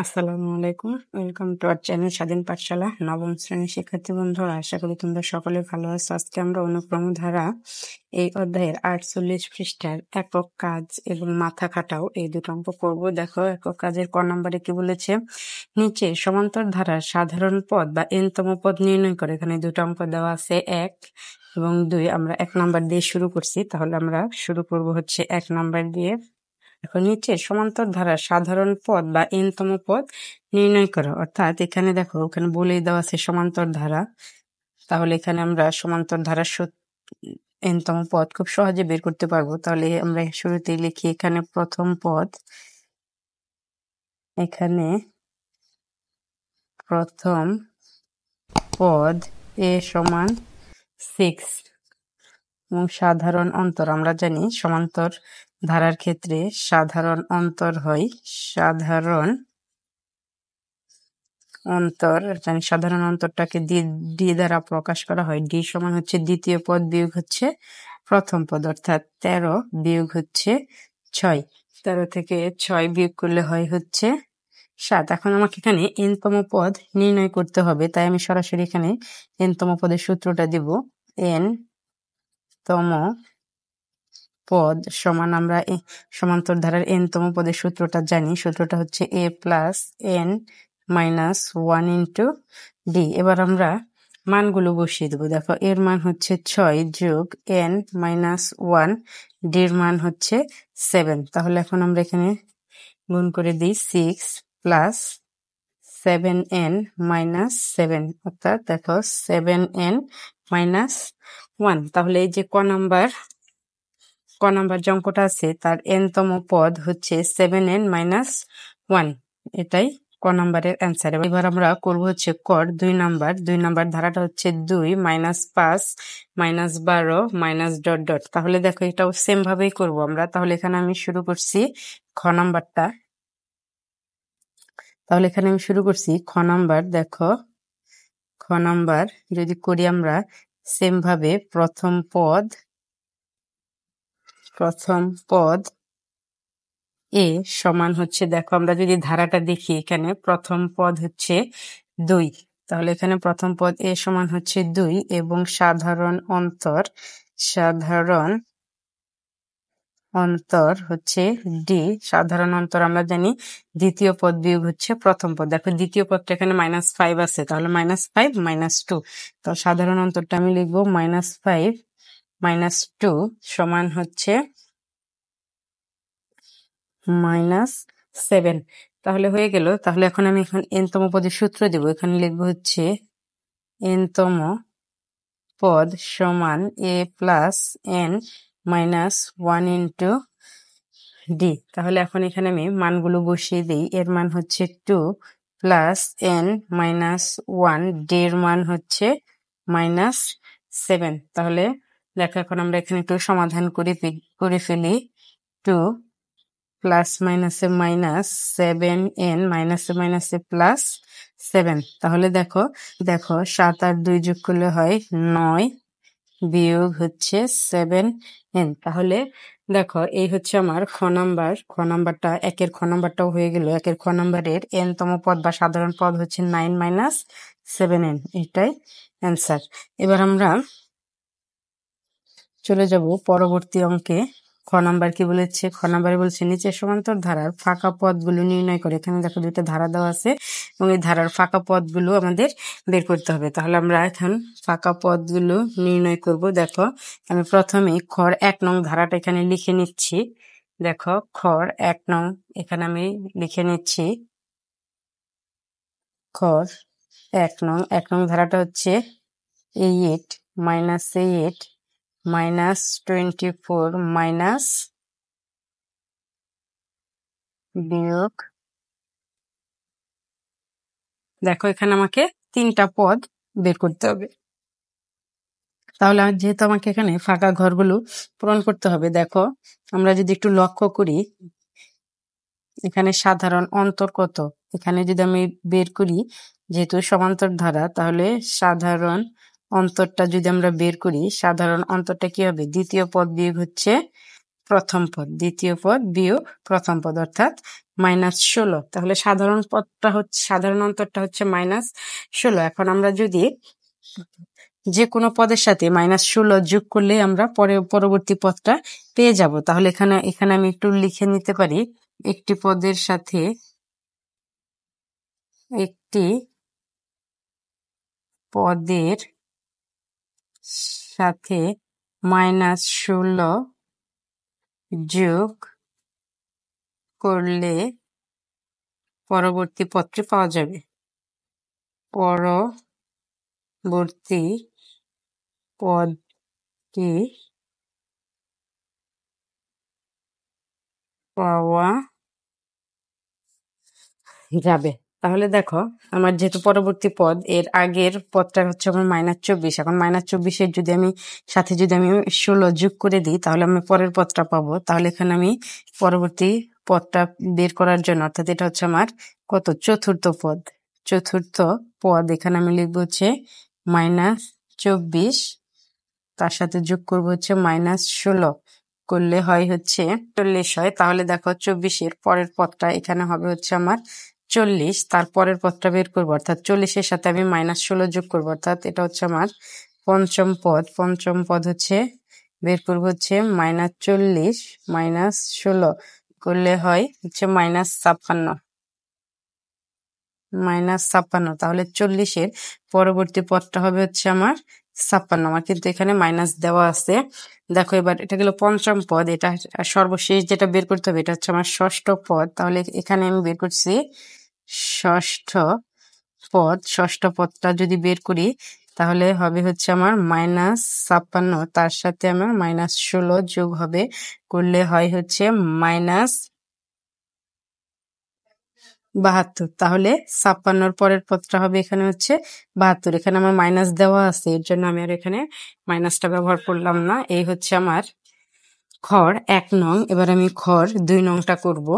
আসসালামু আলাইকুম welcome to R channel স্বাধীন পাঠশালা নবম শ্রেণীর শিক্ষার্থী বন্ধু আশা করি তোমরা সকলে ভালো আছো আজকে আমরা অনুক্রম ধারা এই অধ্যায়ের আটচল্লিশ পৃষ্ঠার একক কাজ এবং মাথা খাটাও এই দুটো অঙ্ক করবো দেখো একক কাজের ক নম্বরে কি বলেছে নিচে সমান্তর ধারার সাধারণ পদ বা এনতম পদ নির্ণয় করে এখানে দুটো অঙ্ক দেওয়া আছে এক এবং দুই আমরা এক নাম্বার দিয়ে শুরু করছি তাহলে আমরা শুরু করব হচ্ছে এক নাম্বার দিয়ে এখন নিচে সমান্তর ধারার সাধারণ পদ বা এনতম পদ নির্ণয় করো অর্থাৎ এখানে দেখো ওখানে বলেই দেওয়া আছে সমান্তর ধারা তাহলে এখানে আমরা সমান্তর ধারার এনতম পদ খুব সহজে বের করতে পারবো তাহলে আমরা শুরুতেই লিখি এখানে প্রথম পদ এখানে প্রথম পদ এ সমান সিক্স এবং সাধারণ অন্তর আমরা জানি সমান্তর ধারার ক্ষেত্রে সাধারণ অন্তর হয় সাধারণ অন্তর জানি সাধারণ অন্তরটাকে ডি ডি দ্বারা প্রকাশ করা হয় ডি সমান হচ্ছে দ্বিতীয় পদ বিয়োগ হচ্ছে প্রথম পদ অর্থাৎ তেরো বিয়োগ হচ্ছে ছয় তেরো থেকে ছয় বিয়োগ করলে হয় হচ্ছে সাত এখন আমাকে এখানে এনতম পদ নির্ণয় করতে হবে তাই আমি সরাসরি এখানে এনতম পদের সূত্রটা দিব এন তম পদ সমান আমরা সমান্তর ধারার এন তম পদের সূত্রটা জানি সূত্রটা হচ্ছে A plus N minus one into D এবার আমরা মানগুলো বসিয়ে দেবো দেখো এর মান হচ্ছে ছয় যোগ এন মাইনাস ওয়ান ডির মান হচ্ছে সেভেন তাহলে এখন আমরা এখানে গুণ করে দিই six plus seven N minus seven অর্থাৎ দেখো সেভেন এন মাইনাস ওয়ান তাহলে এই যে ক নাম্বার ক নাম্বার জঙ্কটা আছে তার এনতম পদ হচ্ছে সেভেন এন মাইনাস ওয়ান এটাই ক নাম্বারের অ্যান্সার এবার আমরা করব হচ্ছে কর দুই নাম্বার দুই নাম্বার ধারাটা হচ্ছে দুই মাইনাস পাঁচ মাইনাস বারো মাইনাস ডট ডট তাহলে দেখো এটাও সেম ভাবেই করব আমরা তাহলে এখানে আমি শুরু করছি খ নাম্বারটা তাহলে এখানে আমি শুরু করছি খ নাম্বার দেখো খ নাম্বার যদি করি আমরা সেম ভাবে প্রথম পদ প্রথম পদ এ সমান হচ্ছে দেখো আমরা যদি ধারাটা দেখি এখানে প্রথম পদ হচ্ছে দুই তাহলে এখানে প্রথম পদ এ সমান হচ্ছে দুই এবং সাধারণ অন্তর সাধারণ অন্তর হচ্ছে ডি সাধারণ অন্তর আমরা জানি দ্বিতীয় পদ বিয়োগ হচ্ছে প্রথম পদ দেখো দ্বিতীয় পদটা এখানে মাইনাস ফাইভ আছে তাহলে মাইনাস ফাইভ মাইনাস টু তো সাধারণ অন্তরটা আমি লিখবো মাইনাস ফাইভ মাইনাস টু সমান হচ্ছে মাইনাস সেভেন তাহলে হয়ে গেল তাহলে এখন আমি এখন এনতম পদের সূত্র দেব এখানে লিখবো হচ্ছে এনতম পদ সমান A plus N minus one into D তাহলে এখন এখানে আমি মানগুলো বসিয়ে দিই এর মান হচ্ছে two plus N minus one D এর মান হচ্ছে মাইনাস সেভেন তাহলে দেখো এখন আমরা এখানে একটু সমাধান করে করে ফেলি টু প্লাস মাইনাসে মাইনাস সেভেন এন মাইনাসে মাইনাসে প্লাস সেভেন তাহলে দেখো দেখো সাত আর দুই যোগ করলে হয় নয় বিয়োগ হচ্ছে সেভেন এন তাহলে দেখো এই হচ্ছে আমার খ নাম্বার খ নাম্বারটা একের খ নাম্বারটাও হয়ে গেল একের খ নাম্বারের এনতম পদ বা সাধারণ পদ হচ্ছে নাইন মাইনাস সেভেন এন এটাই অ্যান্সার এবার আমরা চলে যাব পরবর্তী অঙ্কে খ নাম্বার কি বলেছে খ নাম্বারে বলছে নিচে সমান্তর ধারার ফাঁকা পদগুলো নির্ণয় করে এখানে দেখো দুইটা ধারা দেওয়া আছে এবং এই ধারার ফাঁকা পদগুলো আমাদের বের করতে হবে তাহলে আমরা এখন ফাঁকা পদগুলো নির্ণয় করব দেখো আমি প্রথমে খর এক নং ধারাটা এখানে লিখে নিচ্ছি দেখো খর এক নং এখানে আমি লিখে নিচ্ছি খর এক নং এক নং ধারাটা হচ্ছে eight minus eight minus twenty four minus বিয়োগ দেখো এখানে আমাকে তিনটা পদ বের করতে হবে তাহলে যেহেতু আমাকে এখানে ফাঁকা ঘরগুলো পূরণ করতে হবে দেখো আমরা যদি একটু লক্ষ্য করি এখানে সাধারণ অন্তর কত এখানে যদি আমি বের করি যেহেতু সমান্তর ধারা তাহলে সাধারণ অন্তরটা যদি আমরা বের করি সাধারণ অন্তরটা কি হবে দ্বিতীয় পদ বিয়োগ হচ্ছে প্রথম পদ দ্বিতীয় পদ বিয়োগ প্রথম পদ অর্থাৎ মাইনাস ষোলো তাহলে সাধারণ পদটা হচ্ছে সাধারণ অন্তরটা হচ্ছে মাইনাস ষোলো এখন আমরা যদি যে কোনো পদের সাথে মাইনাস ষোলো যোগ করলে আমরা পরে পরবর্তী পদটা পেয়ে যাব তাহলে এখানে এখানে আমি একটু লিখে নিতে পারি একটি পদের সাথে একটি পদের সাথে মাইনাস ষোল যোগ করলে পরবর্তী পত্রে পাওয়া যাবে পরবর্তী পদটি পাওয়া যাবে তাহলে দেখো আমার যেহেতু পরবর্তী পদ এর আগের পদটা হচ্ছে আমার মাইনাস চব্বিশ এখন মাইনাস চব্বিশের যদি আমি সাথে যদি আমি ষোলো যোগ করে দিই তাহলে আমি পরের পদটা পাবো তাহলে এখানে আমি পরবর্তী পদটা বের করার জন্য অর্থাৎ এটা হচ্ছে আমার কত চতুর্থ পদ চতুর্থ পদ এখানে আমি লিখব হচ্ছে মাইনাস চব্বিশ তার সাথে যোগ করব হচ্ছে মাইনাস ষোলো করলে হয় হচ্ছে চল্লিশ হয় তাহলে দেখো চব্বিশের পরের পদটা এখানে হবে হচ্ছে আমার চল্লিশ তার পরের পদটা বের করবো অর্থাৎ চল্লিশের সাথে আমি মাইনাস ষোলো যোগ করবো অর্থাৎ এটা হচ্ছে আমার পঞ্চম পদ পঞ্চম পদ হচ্ছে বের করবো হচ্ছে মাইনাস চল্লিশ মাইনাস ষোলো করলে হয় হচ্ছে মাইনাস ছাপ্পান্ন মাইনাস ছাপ্পান্ন তাহলে চল্লিশের পরবর্তী পদটা হবে হচ্ছে আমার ছাপ্পান্ন আমার কিন্তু এখানে মাইনাস দেওয়া আছে দেখো এবার এটা গেল পঞ্চম পদ এটা সর্বশেষ যেটা বের করতে হবে এটা হচ্ছে আমার ষষ্ঠ পদ তাহলে এখানে আমি বের করছি ষষ্ঠ পদ ষষ্ঠ পদটা যদি বের করি তাহলে হবে হচ্ছে আমার মাইনাস ছাপ্পান্ন তার সাথে আমার মাইনাস ষোলো যোগ হবে করলে হয় হচ্ছে মাইনাস বাহাত্তর তাহলে ছাপ্পান্নর পরের পদটা হবে এখানে হচ্ছে বাহাত্তর এখানে আমার মাইনাস দেওয়া আছে এর জন্য আমি আর এখানে মাইনাসটা ব্যবহার করলাম না এই হচ্ছে আমার খড় এক নং এবার আমি খড় দুই নংটা করব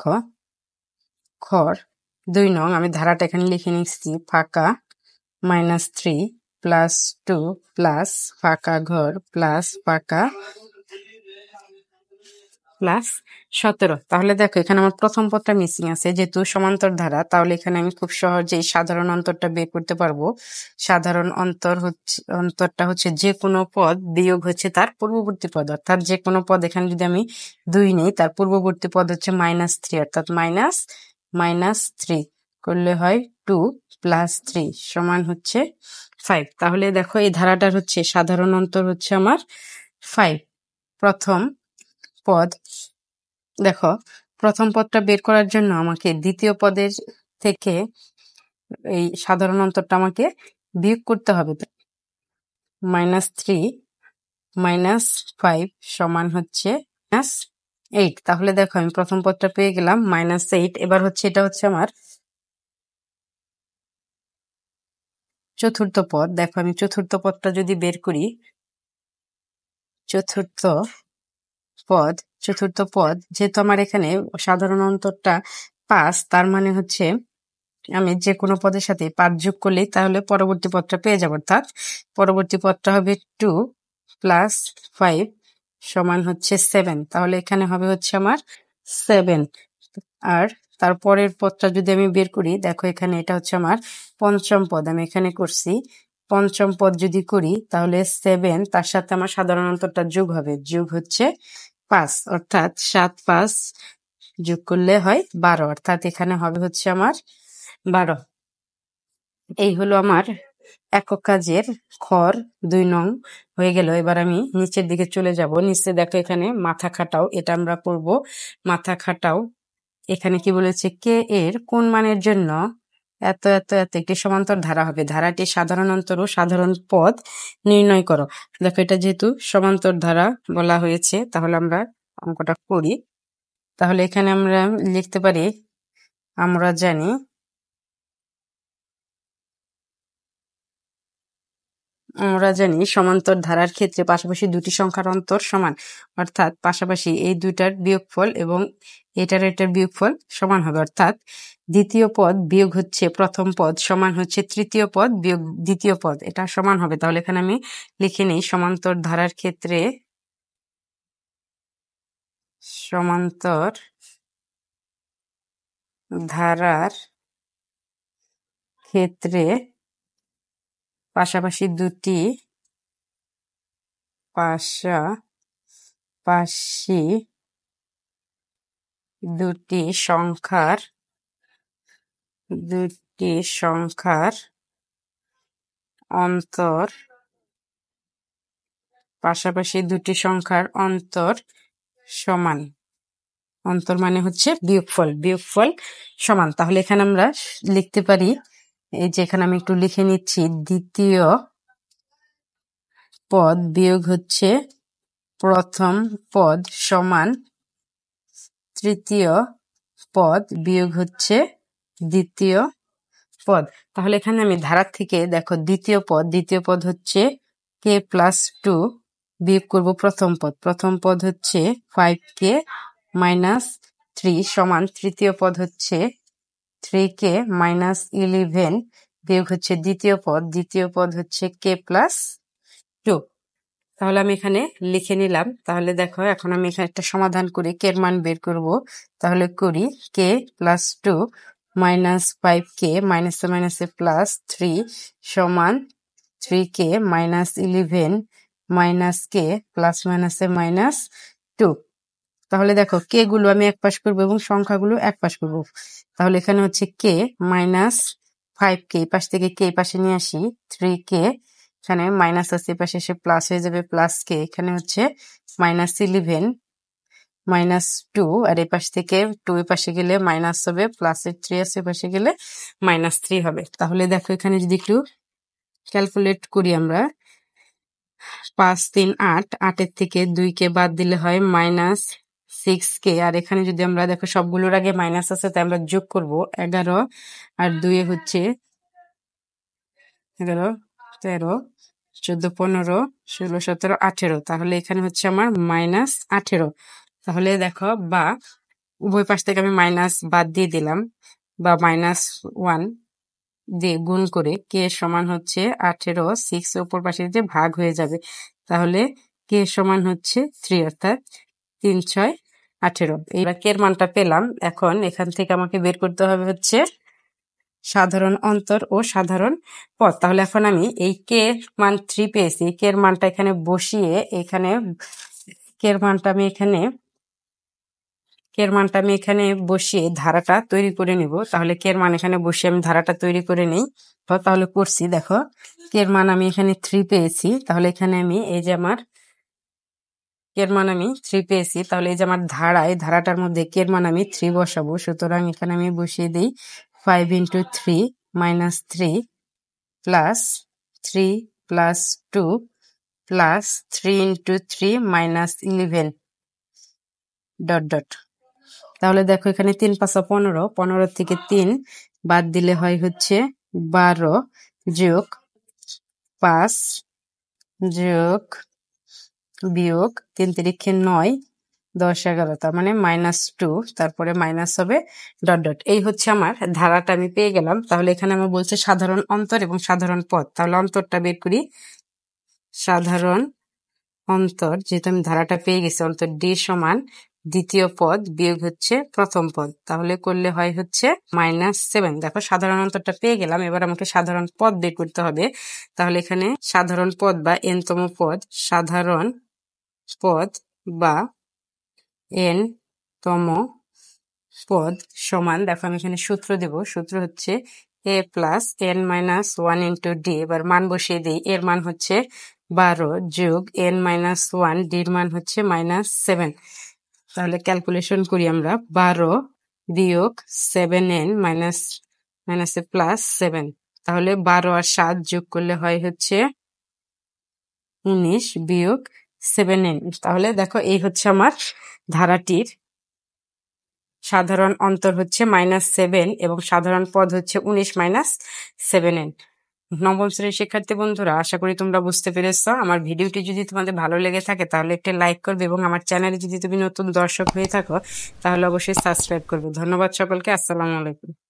খ ঘর দুই নং আমি ধারাটা এখানে লিখে নিচ্ছি ফাঁকা minus three plus two plus ফাঁকা ঘর প্লাস ফাঁকা প্লাস সতেরো তাহলে দেখো এখানে আমার প্রথম পদটা মিসিং আছে যেহেতু সমান্তর ধারা তাহলে এখানে আমি খুব সহজেই সাধারণ অন্তরটা বের করতে পারবো সাধারণ অন্তর হচ্ছে অন্তরটা হচ্ছে যে কোনো পদ বিয়োগ হচ্ছে তার পূর্ববর্তী পদ অর্থাৎ যে কোনো পদ এখানে যদি আমি দুই নেই তার পূর্ববর্তী পদ হচ্ছে মাইনাস থ্রি অর্থাৎ মাইনাস মাইনাস থ্রি করলে হয় টু প্লাস থ্রি সমান হচ্ছে ফাইভ তাহলে দেখো এই ধারাটার হচ্ছে সাধারণ অন্তর হচ্ছে আমার ফাইভ প্রথম পদ দেখো প্রথম পদটা বের করার জন্য আমাকে দ্বিতীয় পদের থেকে এই সাধারণ অন্তরটা আমাকে বিয়োগ করতে হবে মাইনাস থ্রি মাইনাস ফাইভ সমান হচ্ছে মাইনাস এইট তাহলে দেখো আমি প্রথম পদটা পেয়ে গেলাম মাইনাস এইট এবার হচ্ছে এটা হচ্ছে আমার চতুর্থ পদ দেখো আমি চতুর্থ পদটা যদি বের করি চতুর্থ পদ চতুর্থ পদ যেহেতু আমার এখানে সাধারণ অন্তরটা পাঁচ তার মানে হচ্ছে আমি যে কোনো পদের সাথে পাঁচ যোগ করলেই তাহলে পরবর্তী পদটা পেয়ে যাবো অর্থাৎ পরবর্তী পদটা হবে টু প্লাস ফাইভ সমান হচ্ছে সেভেন তাহলে এখানে হবে হচ্ছে আমার সেভেন আর তারপরের পদটা যদি আমি বের করি দেখো এখানে এটা হচ্ছে আমার পঞ্চম পদ আমি এখানে করছি পঞ্চম পদ যদি করি তাহলে সেভেন তার সাথে আমার সাধারণ অন্তরটা যোগ হবে যোগ হচ্ছে পাঁচ অর্থাৎ সাত পাঁচ যোগ করলে হয় বারো অর্থাৎ এখানে হবে হচ্ছে আমার বারো এই হলো আমার একক কাজের খর দুই নং হয়ে গেল এবার আমি নিচের দিকে চলে যাব নিচে দেখো এখানে মাথা খাটাও এটা আমরা করব মাথা খাটাও এখানে কি বলেছে কে এর কোন মানের জন্য এত এত এত একটি সমান্তর ধারা হবে ধারাটি সাধারণ অন্তর ও সাধারণ পদ নির্ণয় করো দেখো এটা যেহেতু সমান্তর ধারা বলা হয়েছে তাহলে আমরা অঙ্কটা করি তাহলে এখানে আমরা লিখতে পারি আমরা জানি আমরা জানি সমান্তর ধারার ক্ষেত্রে পাশাপাশি দুটি সংখ্যার অন্তর সমান অর্থাৎ পাশাপাশি এই দুইটার বিয়োগফল এবং এটার এটার বিয়োগফল সমান হবে অর্থাৎ দ্বিতীয় পদ বিয়োগ হচ্ছে প্রথম পদ সমান হচ্ছে তৃতীয় পদ বিয়োগ দ্বিতীয় পদ এটা সমান হবে তাহলে এখানে আমি লিখে নিই সমান্তর ধারার ক্ষেত্রে সমান্তর ধারার ক্ষেত্রে পাশাপাশি দুটি পাশাপাশি দুটি সংখ্যার দুটি সংখ্যার অন্তর পাশাপাশি দুটি সংখ্যার অন্তর সমান অন্তর মানে হচ্ছে বিয়োগফল বিয়োগফল সমান তাহলে এখানে আমরা লিখতে পারি এই যে এখানে আমি একটু লিখে নিচ্ছি দ্বিতীয় পদ বিয়োগ হচ্ছে প্রথম পদ সমান তৃতীয় পদ বিয়োগ হচ্ছে দ্বিতীয় পদ তাহলে এখানে আমি ধারার থেকে দেখো দ্বিতীয় পদ দ্বিতীয় পদ হচ্ছে কে প্লাস টু বিয়োগ করব প্রথম পদ প্রথম পদ হচ্ছে ফাইভ কে মাইনাস থ্রি সমান তৃতীয় পদ হচ্ছে থ্রি কে মাইনাস ইলেভেন বিয়োগ হচ্ছে দ্বিতীয় পদ দ্বিতীয় পদ হচ্ছে কে প্লাস টু তাহলে আমি এখানে লিখে নিলাম তাহলে দেখো এখন আমি এখানে একটা সমাধান করে কে মান বের করব তাহলে করি K plus two minus five K মাইনাসে মাইনাসে প্লাস থ্রি সমান three K minus eleven minus K plus মাইনাসে মাইনাস টু তাহলে দেখো কে গুলো আমি এক পাশ করবো এবং সংখ্যাগুলো এক পাশ করবো তাহলে এখানে হচ্ছে কে মাইনাস ফাইভ কে পাশ থেকে কে পাশে নিয়ে আসি থ্রি কে এখানে মাইনাস আছে পাশে এসে প্লাস হয়ে যাবে প্লাস কে এখানে হচ্ছে মাইনাস ইলেভেন মাইনাস টু আর এই পাশ থেকে টু এ পাশে গেলে মাইনাস হবে প্লাস এর থ্রি আছে পাশে গেলে মাইনাস থ্রি হবে তাহলে দেখো এখানে যদি একটু ক্যালকুলেট করি আমরা পাঁচ তিন আট আটের থেকে দুই কে বাদ দিলে হয় মাইনাস সিক্স কে আর এখানে যদি আমরা দেখো সবগুলোর আগে মাইনাস আছে তাই আমরা যোগ করব এগারো আর দুয়ে হচ্ছে এগারো তেরো চোদ্দ পনেরো ষোলো সতেরো আঠেরো তাহলে এখানে হচ্ছে আমার মাইনাস আঠেরো তাহলে দেখো বা উভয় পাশ থেকে আমি মাইনাস বাদ দিয়ে দিলাম বা মাইনাস ওয়ান দিয়ে গুণ করে কে সমান হচ্ছে আঠেরো সিক্স ওপর পাশে যে ভাগ হয়ে যাবে তাহলে কে সমান হচ্ছে থ্রি অর্থাৎ তিন ছয় আঠেরো এবার কের মানটা পেলাম এখন এখান থেকে আমাকে বের করতে হবে হচ্ছে সাধারণ অন্তর ও সাধারণ পথ তাহলে এখন আমি এই কে মান থ্রি পেয়েছি কের মানটা এখানে বসিয়ে এখানে কে মানটা আমি এখানে কের মানটা আমি এখানে বসিয়ে ধারাটা তৈরি করে নিব তাহলে কের মান এখানে বসিয়ে আমি ধারাটা তৈরি করে নিই তাহলে করছি দেখো কের মান আমি এখানে থ্রি পেয়েছি তাহলে এখানে আমি এই যে আমার কেরমান আমি থ্রি পেয়েছি তাহলে এই যে আমার ধারা এই ধারাটার মধ্যে কেরমান আমি থ্রি বসাবো সুতরাং এখানে আমি বসিয়ে দিই five into three minus three plus three plus two plus three into three minus eleven dot dot তাহলে দেখো এখানে তিন পাঁচা পনেরো পনেরো থেকে তিন বাদ দিলে হয় হচ্ছে বারো যোগ পাঁচ যোগ বিয়োগ তিন তিরিখে নয় দশ এগারো তার মানে মাইনাস টু তারপরে মাইনাস হবে ডট ডট এই হচ্ছে আমার ধারাটা আমি পেয়ে গেলাম তাহলে এখানে আমার বলছে সাধারণ অন্তর এবং সাধারণ পথ তাহলে অন্তরটা বের করি সাধারণ অন্তর যেহেতু আমি ধারাটা পেয়ে গেছি অন্তর ডি সমান দ্বিতীয় পদ বিয়োগ হচ্ছে প্রথম পদ তাহলে করলে হয় হচ্ছে মাইনাস সেভেন দেখো সাধারণ অন্তরটা পেয়ে গেলাম এবার আমাকে সাধারণ পদ বের করতে হবে তাহলে এখানে সাধারণ পদ বা এনতম পদ সাধারণ পদ বা এন তম পদ সমান দেখো আমি এখানে সূত্র দেব সূত্র হচ্ছে A plus N minus one into D এবার মান বসিয়ে দিই এর মান হচ্ছে বারো যোগ এন মাইনাস ওয়ান ডির মান হচ্ছে মাইনাস সেভেন তাহলে ক্যালকুলেশন করি আমরা বারো বিয়োগ seven N minus minus A plus seven তাহলে বারো আর সাত যোগ করলে হয় হচ্ছে উনিশ বিয়োগ সেভেন এন তাহলে দেখো এই হচ্ছে আমার ধারাটির সাধারণ অন্তর হচ্ছে মাইনাস সেভেন এবং সাধারণ পদ হচ্ছে উনিশ মাইনাস সেভেন এন নবম শ্রেণীর শিক্ষার্থী বন্ধুরা আশা করি তোমরা বুঝতে পেরেছ আমার ভিডিওটি যদি তোমাদের ভালো লেগে থাকে তাহলে একটা লাইক করবে এবং আমার চ্যানেলে যদি তুমি নতুন দর্শক হয়ে থাকো তাহলে অবশ্যই সাবস্ক্রাইব করবে ধন্যবাদ সকলকে আসসালামু আলাইকুম